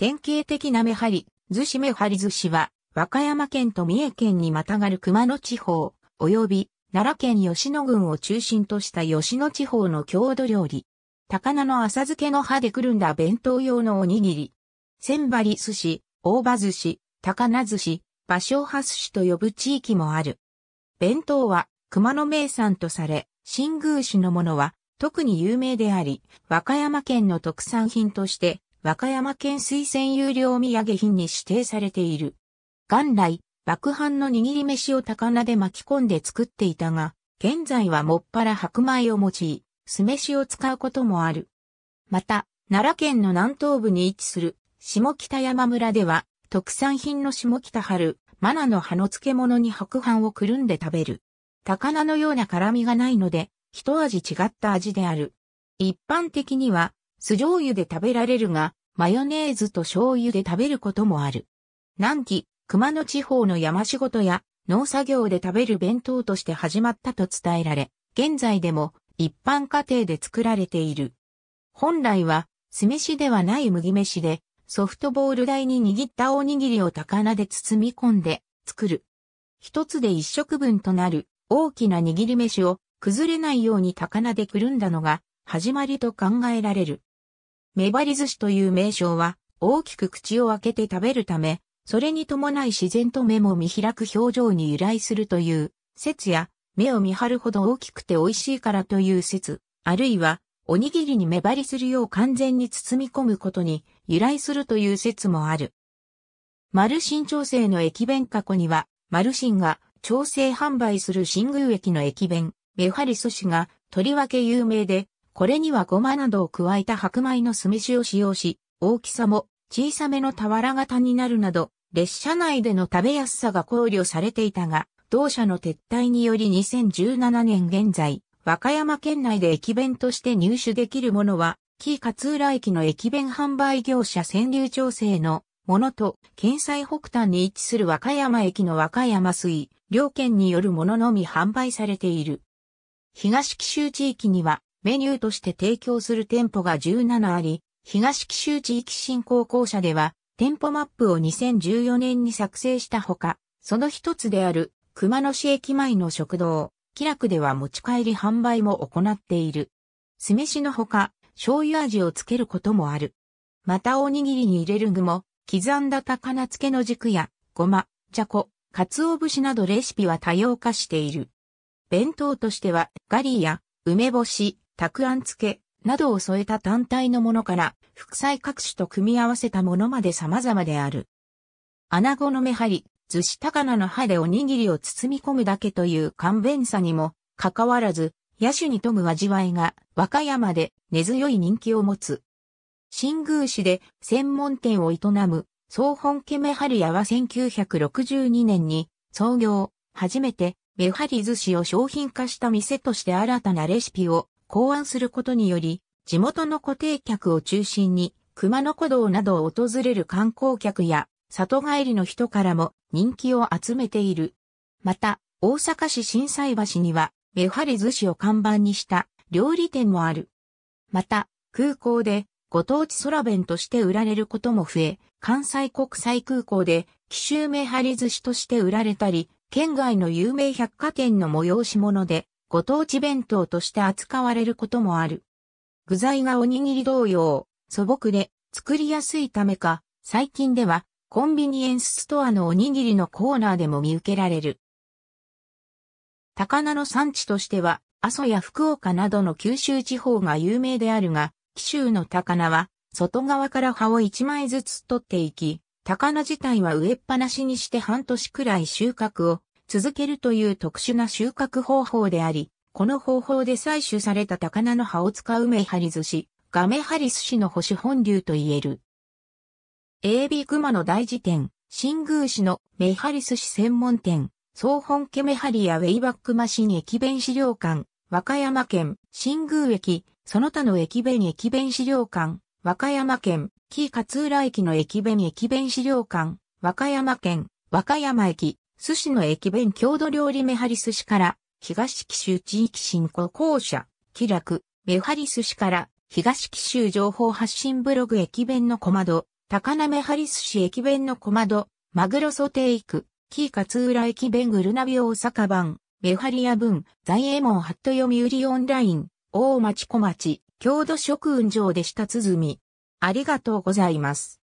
典型的な目張り、寿司目張り寿司は、和歌山県と三重県にまたがる熊野地方、及び奈良県吉野郡を中心とした吉野地方の郷土料理。高菜の浅漬けの葉でくるんだ弁当用のおにぎり。千張り寿司、大葉寿司、高菜寿司、芭蕉葉寿司と呼ぶ地域もある。弁当は熊野名産とされ、新宮市のものは特に有名であり、和歌山県の特産品として和歌山県水仙有料土産品に指定されている。元来、麦飯の握り飯を高菜で巻き込んで作っていたが、現在はもっぱら白米を用い、酢飯を使うこともある。また、奈良県の南東部に位置する下北山村では、特産品の下北春、マナの葉の漬物に白飯をくるんで食べる。高菜のような辛みがないので、一味違った味である。一般的には、酢醤油で食べられるが、マヨネーズと醤油で食べることもある。南紀、熊野地方の山仕事や農作業で食べる弁当として始まったと伝えられ、現在でも一般家庭で作られている。本来は酢飯ではない麦飯で、ソフトボール台に握ったおにぎりを高菜で包み込んで作る。一つで一食分となる大きな握り飯を崩れないように高菜でくるんだのが始まりと考えられる。メバリ寿司という名称は、大きく口を開けて食べるため、それに伴い自然と目も見開く表情に由来するという説や、目を見張るほど大きくて美味しいからという説、あるいは、おにぎりに目張りするよう完全に包み込むことに由来するという説もある。マルシン調整の駅弁過去には、マルシンが調整販売する新宮駅の駅弁、メハリ寿司がとりわけ有名で、これにはごまなどを加えた白米の酢飯を使用し、大きさも小さめの俵型になるなど、列車内での食べやすさが考慮されていたが、同社の撤退により2017年現在、和歌山県内で駅弁として入手できるものは、紀勝浦駅の駅弁販売業者川柳調整のものと、県西北端に位置する和歌山駅の和歌山水、両県によるもののみ販売されている。東紀州地域には、メニューとして提供する店舗が17あり、東紀州地域振興公社では、店舗マップを2014年に作成したほか、その一つである熊野市駅前の食堂、気楽では持ち帰り販売も行っている。酢飯のほか、醤油味をつけることもある。またおにぎりに入れる具も、刻んだ高菜漬けの軸や、ごま、じゃこ、かつお節などレシピは多様化している。弁当としては、ガリーや、梅干し、たくあん漬け、などを添えた単体のものから、副菜各種と組み合わせたものまで様々である。穴子の目張り、寿司高菜の葉でおにぎりを包み込むだけという勘弁さにも、かかわらず、野手に富む味わいが、和歌山で根強い人気を持つ。新宮市で専門店を営む、総本家目張屋は1962年に、創業、初めて、目張り寿司を商品化した店として新たなレシピを考案することにより、地元の固定客を中心に、熊野古道などを訪れる観光客や、里帰りの人からも人気を集めている。また、大阪市震災橋には、めはり寿司を看板にした料理店もある。また、空港でご当地空弁として売られることも増え、関西国際空港で奇襲めはり寿司として売られたり、県外の有名百貨店の催し物でご当地弁当として扱われることもある。具材がおにぎり同様、素朴で作りやすいためか、最近ではコンビニエンスストアのおにぎりのコーナーでも見受けられる。高菜の産地としては、阿蘇や福岡などの九州地方が有名であるが、紀州の高菜は、外側から葉を一枚ずつ取っていき、高菜自体は植えっぱなしにして半年くらい収穫を続けるという特殊な収穫方法であり、この方法で採取された高菜の葉を使うメハリ寿司、ガメハリ寿司の星本流と言える。AB 熊の大辞典、新宮市のメハリ寿司専門店、総本家メハリやウェイバックマシン駅弁資料館、和歌山県、新宮駅、その他の駅弁駅弁資料館、和歌山県、紀勝浦駅の駅弁駅弁資料館、和歌山県、和歌山駅、寿司の駅弁郷土料理メハリ寿司から、東紀州地域振興公社、気楽、メハリ寿司から、東紀州情報発信ブログ駅弁の小窓、高菜ハリり寿司駅弁の小窓、マグロソテイク、キーカツーラ駅弁グルナビ大阪版、メハリア文、在衛門ハット読売オンライン、大町小町、郷土食運上でした鼓。ありがとうございます。